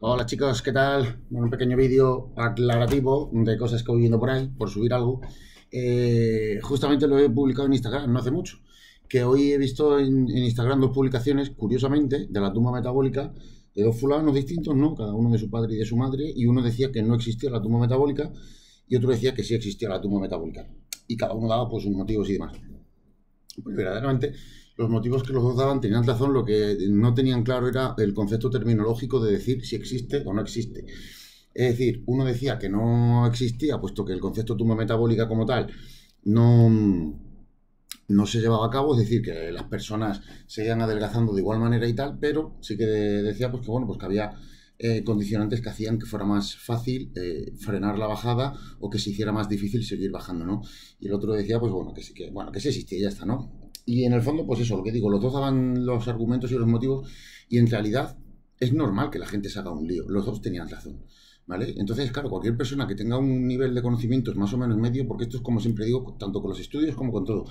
Hola chicos, ¿qué tal? Bueno, un pequeño vídeo aclarativo de cosas que voy viendo por ahí, por subir algo. Eh, justamente lo he publicado en Instagram, no hace mucho, que hoy he visto en, Instagram dos publicaciones, curiosamente, de la tumba metabólica de dos fulanos distintos, ¿no? Cada uno de su padre y de su madre, y uno decía que no existía la tumba metabólica y otro decía que sí existía la tumba metabólica. Y cada uno daba pues sus motivos y demás. Pues verdaderamente los motivos que los dos daban tenían razón, lo que no tenían claro era el concepto terminológico de decir si existe o no existe. Es decir, uno decía que no existía, puesto que el concepto de tumba metabólica como tal no, no se llevaba a cabo, es decir, que las personas seguían adelgazando de igual manera y tal, pero sí que decía pues que bueno, pues que había eh, condicionantes que hacían que fuera más fácil eh, frenar la bajada o que se hiciera más difícil seguir bajando, ¿no? Y el otro decía, pues bueno, que sí que, bueno, que sí existía, ya está, ¿no? Y en el fondo, pues eso, lo que digo, los dos daban los argumentos y los motivos, y en realidad es normal que la gente se haga un lío. Los dos tenían razón. ¿Vale? Entonces, claro, cualquier persona que tenga un nivel de conocimientos más o menos medio, porque esto es como siempre digo, tanto con los estudios como con todo,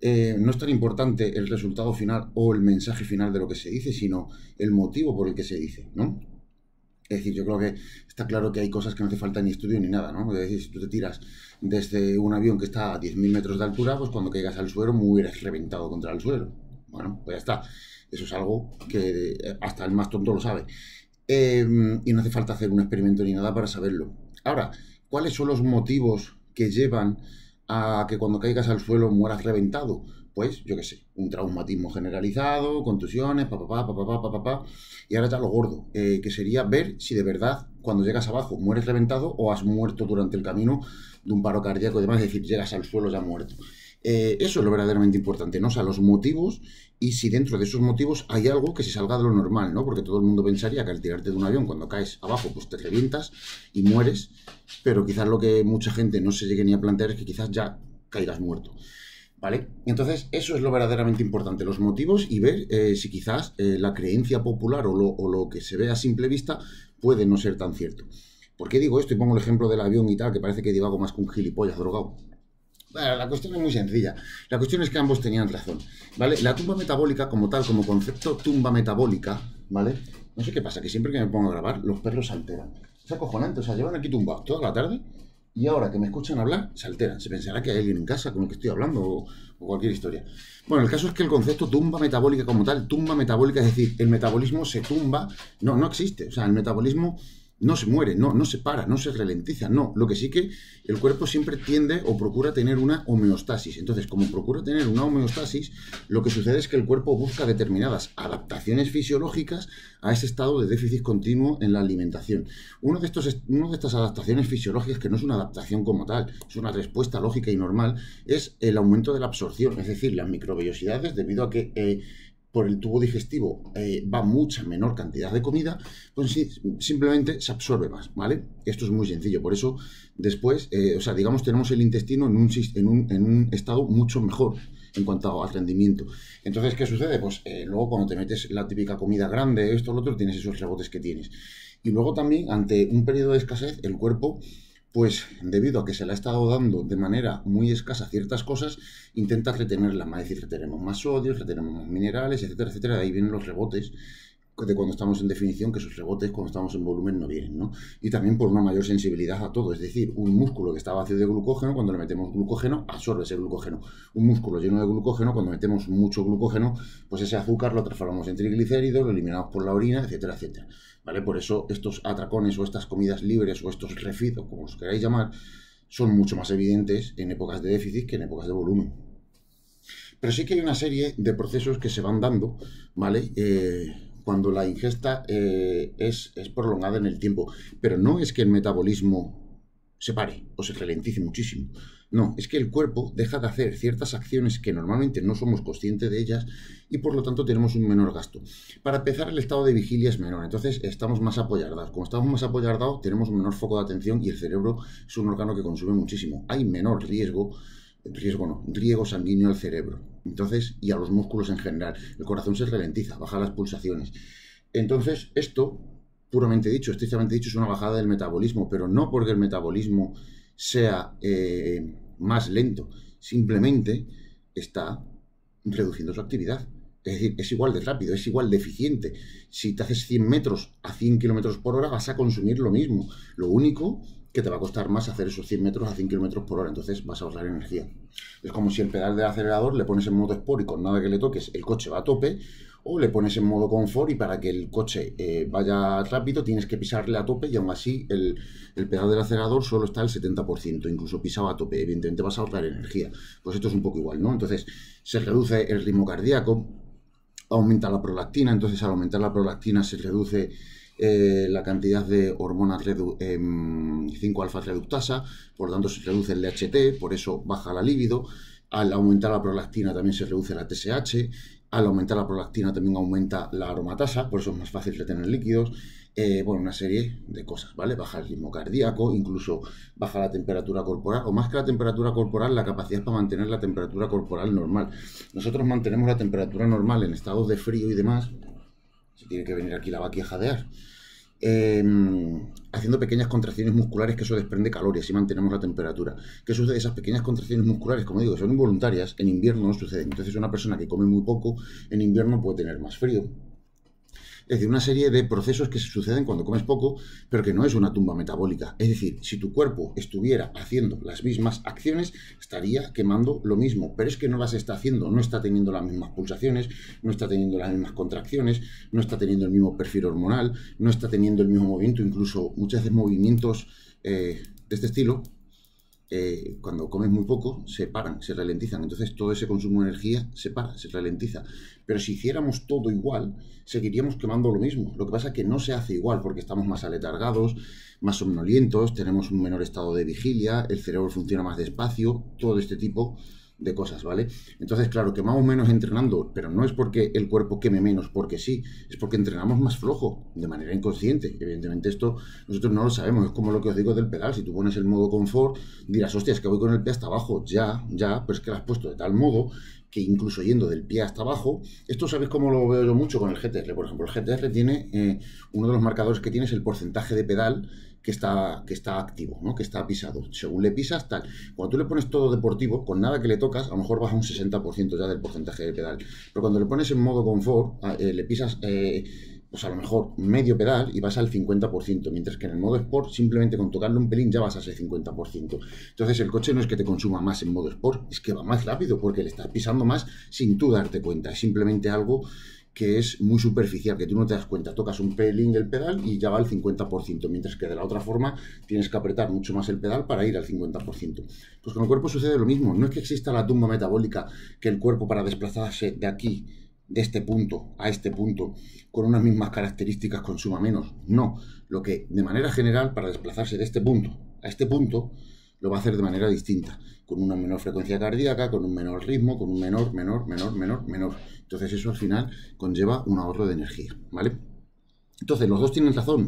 eh, no es tan importante el resultado final o el mensaje final de lo que se dice, sino el motivo por el que se dice, ¿no? Es decir, yo creo que está claro que hay cosas que no hace falta ni estudio ni nada, ¿no? Es decir, si tú te tiras desde un avión que está a 10.000 metros de altura, pues cuando caigas al suelo, muy hubieras reventado contra el suelo. Bueno, pues ya está. Eso es algo que eh, hasta el más tonto lo sabe. Em, y no hace falta hacer un experimento ni nada para saberlo. Ahora, ¿cuáles son los motivos que llevan a que cuando caigas al suelo mueras reventado? Pues, yo qué sé, un traumatismo generalizado, contusiones, papá, papá, papá, Y ahora está lo gordo, eh, que sería ver si de verdad cuando llegas abajo mueres reventado o has muerto durante el camino de un paro cardíaco y demás, es decir, llegas al suelo ya muerto. Eh, eso es lo verdaderamente importante, ¿no? O sea, los motivos y si dentro de esos motivos hay algo que se salga de lo normal, ¿no? Porque todo el mundo pensaría que al tirarte de un avión cuando caes abajo, pues te revientas y mueres, pero quizás lo que mucha gente no se llegue ni a plantear es que quizás ya caigas muerto. ¿Vale? Entonces, eso es lo verdaderamente importante, los motivos y ver eh, si quizás eh, la creencia popular o lo, que se ve a simple vista puede no ser tan cierto. ¿Por qué digo esto? Y pongo el ejemplo del avión y tal, que parece que divago más que un gilipollas drogado la cuestión es muy sencilla. La cuestión es que ambos tenían razón. ¿Vale? La tumba metabólica, como tal, como concepto tumba metabólica, ¿vale? No sé qué pasa, que siempre que me pongo a grabar, los perros se alteran. Es acojonante, o sea, llevan aquí tumba toda la tarde y ahora que me escuchan hablar, se alteran. Se pensará que hay alguien en casa con el que estoy hablando o, o, cualquier historia. Bueno, el caso es que el concepto tumba metabólica como tal, tumba metabólica, es decir, el metabolismo se tumba, no, no existe. O sea, el metabolismo no se muere, no, no se para, no se ralentiza, no. Lo que sí que el cuerpo siempre tiende o procura tener una homeostasis. Entonces, como procura tener una homeostasis, lo que sucede es que el cuerpo busca determinadas adaptaciones fisiológicas a ese estado de déficit continuo en la alimentación. Uno de estos, una de estas adaptaciones fisiológicas, que no es una adaptación como tal, es una respuesta lógica y normal, es el aumento de la absorción, es decir, las microbiosidades, debido a que eh, por el tubo digestivo eh, va mucha menor cantidad de comida, pues simplemente se absorbe más, ¿vale? Esto es muy sencillo, por eso después, eh, o sea, digamos, tenemos el intestino en un, en un, estado mucho mejor en cuanto al rendimiento. Entonces, ¿qué sucede? Pues eh, luego cuando te metes la típica comida grande, esto, lo otro, tienes esos rebotes que tienes. Y luego también, ante un periodo de escasez, el cuerpo pues debido a que se le ha estado dando de manera muy escasa ciertas cosas, intenta retenerlas más, es decir, retenemos más sodio, retenemos más minerales, etcétera, etcétera, de ahí vienen los rebotes de cuando estamos en definición que sus rebotes cuando estamos en volumen no vienen, ¿no? Y también por una mayor sensibilidad a todo, es decir, un músculo que está vacío de glucógeno, cuando le metemos glucógeno, absorbe ese glucógeno. Un músculo lleno de glucógeno, cuando metemos mucho glucógeno, pues ese azúcar lo transformamos en triglicéridos, lo eliminamos por la orina, etcétera, etcétera. ¿Vale? Por eso estos atracones o estas comidas libres o estos refidos, como os queráis llamar, son mucho más evidentes en épocas de déficit que en épocas de volumen. Pero sí que hay una serie de procesos que se van dando, ¿vale? Eh, cuando la ingesta eh, es, es prolongada en el tiempo. Pero no es que el metabolismo se pare o se ralentice muchísimo. No, es que el cuerpo deja de hacer ciertas acciones que normalmente no somos conscientes de ellas y por lo tanto tenemos un menor gasto. Para empezar, el estado de vigilia es menor, entonces estamos más apoyardados. Como estamos más apoyardados, tenemos un menor foco de atención y el cerebro es un órgano que consume muchísimo. Hay menor riesgo riesgo no, riego sanguíneo al cerebro. Entonces, y a los músculos en general. El corazón se ralentiza, baja las pulsaciones. Entonces, esto, puramente dicho, estrictamente dicho, es una bajada del metabolismo, pero no porque el metabolismo sea eh, más lento, simplemente está reduciendo su actividad. Es decir, es igual de rápido, es igual de eficiente. Si te haces 100 metros a 100 kilómetros por hora, vas a consumir lo mismo. Lo único que te va a costar más hacer esos 100 metros a 100 kilómetros por hora, entonces vas a ahorrar energía. Es como si el pedal del acelerador le pones en modo sport y con nada que le toques el coche va a tope, o le pones en modo confort y para que el coche eh, vaya rápido tienes que pisarle a tope y aún así el, pedal del acelerador solo está al 70%, incluso pisaba a tope, evidentemente vas a ahorrar energía. Pues esto es un poco igual, ¿no? Entonces se reduce el ritmo cardíaco, aumenta la prolactina, entonces al aumentar la prolactina se reduce eh, la cantidad de hormonas 5-alfa em, reductasa, por lo tanto se reduce el DHT, por eso baja la libido. Al aumentar la prolactina también se reduce la TSH, al aumentar la prolactina también aumenta la aromatasa, por eso es más fácil retener líquidos. Eh, bueno, una serie de cosas, ¿vale? Baja el ritmo cardíaco, incluso baja la temperatura corporal, o más que la temperatura corporal, la capacidad para mantener la temperatura corporal normal. Nosotros mantenemos la temperatura normal en estados de frío y demás, tiene que venir aquí la vaquilla a jadear. Em, haciendo pequeñas contracciones musculares que eso desprende calor y así mantenemos la temperatura. ¿Qué sucede? Esas pequeñas contracciones musculares, como digo, son involuntarias, en invierno no suceden. Entonces una persona que come muy poco, en invierno puede tener más frío, es decir, una serie de procesos que se suceden cuando comes poco, pero que no es una tumba metabólica. Es decir, si tu cuerpo estuviera haciendo las mismas acciones, estaría quemando lo mismo, pero es que no las está haciendo, no está teniendo las mismas pulsaciones, no está teniendo las mismas contracciones, no está teniendo el mismo perfil hormonal, no está teniendo el mismo movimiento, incluso muchas veces movimientos eh, de este estilo eh, cuando comes muy poco, se paran, se ralentizan. Entonces todo ese consumo de energía se para, se ralentiza. Pero si hiciéramos todo igual, seguiríamos quemando lo mismo. Lo que pasa es que no se hace igual porque estamos más aletargados, más somnolientos, tenemos un menor estado de vigilia, el cerebro funciona más despacio, todo este tipo de cosas, ¿vale? Entonces, claro, quemamos menos entrenando, pero no es porque el cuerpo queme menos, porque sí, es porque entrenamos más flojo, de manera inconsciente. Evidentemente esto nosotros no lo sabemos, es como lo que os digo del pedal, si tú pones el modo confort, dirás, hostia, que voy con el pie hasta abajo, ya, ya, pero es que lo has puesto de tal modo que incluso yendo del pie hasta abajo, esto sabes cómo lo veo yo mucho con el GTR, por ejemplo, el GTR tiene, eh, uno de los marcadores que tiene es el porcentaje de pedal que está, que está activo, ¿no? que está pisado. Según le pisas, tal. Cuando tú le pones todo deportivo, con nada que le tocas, a lo mejor baja un 60% ya del porcentaje de pedal. Pero cuando le pones en modo confort, eh, le pisas... Eh, pues a lo mejor medio pedal y vas al 50%, mientras que en el modo Sport simplemente con tocarle un pelín ya vas a ese 50%. Entonces el coche no es que te consuma más en modo Sport, es que va más rápido porque le estás pisando más sin tú darte cuenta, es simplemente algo que es muy superficial, que tú no te das cuenta, tocas un pelín el pedal y ya va al 50%, mientras que de la otra forma tienes que apretar mucho más el pedal para ir al 50%. Pues con el cuerpo sucede lo mismo, no es que exista la tumba metabólica que el cuerpo para desplazarse de aquí de este punto a este punto con unas mismas características consuma menos. No, lo que de manera general para desplazarse de este punto a este punto lo va a hacer de manera distinta, con una menor frecuencia cardíaca, con un menor ritmo, con un menor, menor, menor, menor, menor. Entonces eso al final conlleva un ahorro de energía, ¿vale? Entonces, los dos tienen razón.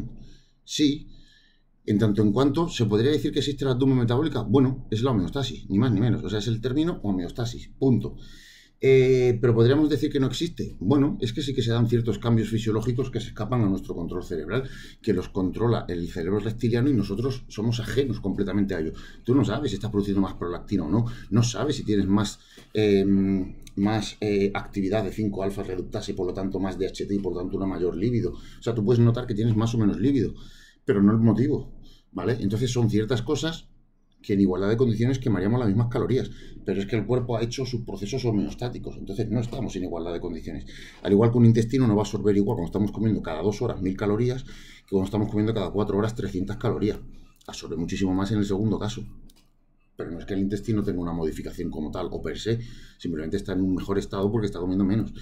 Sí, en tanto en cuanto se podría decir que existe la tumba metabólica, bueno, es la homeostasis, ni más ni menos. O sea, es el término homeostasis, punto. Eh, pero podríamos decir que no existe. Bueno, es que sí que se dan ciertos cambios fisiológicos que se escapan a nuestro control cerebral, que los controla el cerebro reptiliano y nosotros somos ajenos completamente a ello. Tú no sabes si estás produciendo más prolactina o no, no sabes si tienes más, em, más eh, actividad de 5 alfa reductase y por lo tanto más DHT y por lo tanto una mayor líbido. O sea, tú puedes notar que tienes más o menos líbido, pero no el motivo. ¿Vale? Entonces son ciertas cosas que en igualdad de condiciones quemaríamos las mismas calorías, pero es que el cuerpo ha hecho sus procesos homeostáticos, entonces no estamos en igualdad de condiciones. Al igual que un intestino no va a absorber igual cuando estamos comiendo cada dos horas mil calorías que cuando estamos comiendo cada cuatro horas 300 calorías. Absorbe muchísimo más en el segundo caso. Pero no es que el intestino tenga una modificación como tal o per se, simplemente está en un mejor estado porque está comiendo menos.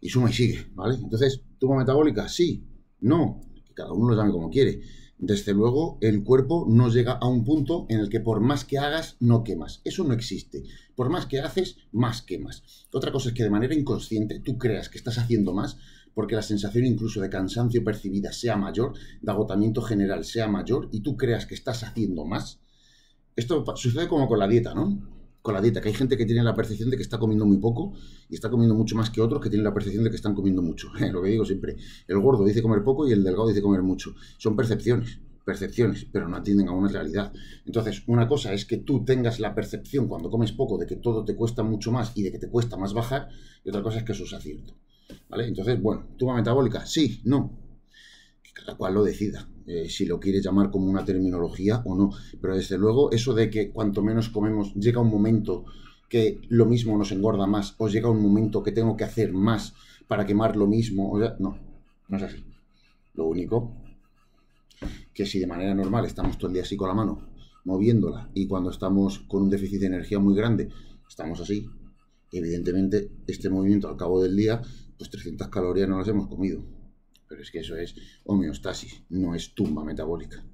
Y suma y sigue, ¿vale? Entonces, ¿tuma metabólica? Sí, no, cada uno lo llame como quiere desde luego, el cuerpo no llega a un punto en el que por más que hagas, no quemas. Eso no existe. Por más que haces, más quemas. Otra cosa es que de manera inconsciente tú creas que estás haciendo más porque la sensación incluso de cansancio percibida sea mayor, de agotamiento general sea mayor y tú creas que estás haciendo más. Esto sucede como con la dieta, ¿no? con la dieta, que hay gente que tiene la percepción de que está comiendo muy poco y está comiendo mucho más que otros que tienen la percepción de que están comiendo mucho. lo que digo siempre, el gordo dice comer poco y el delgado dice comer mucho. Son percepciones, percepciones, pero no atienden a una realidad. Entonces, una cosa es que tú tengas la percepción cuando comes poco de que todo te cuesta mucho más y de que te cuesta más bajar, y otra cosa es que eso es acierto. ¿Vale? Entonces, bueno, ¿tuba metabólica? Sí, no cada cual lo decida, eh, si lo quiere llamar como una terminología o no. Pero desde luego, eso de que cuanto menos comemos, llega un momento que lo mismo nos engorda más, o llega un momento que tengo que hacer más para quemar lo mismo, o sea, no, no es así. Lo único que si de manera normal estamos todo el día así con la mano, moviéndola, y cuando estamos con un déficit de energía muy grande, estamos así, evidentemente este movimiento al cabo del día, pues 300 calorías no las hemos comido pero es que eso es homeostasis, no es tumba metabólica.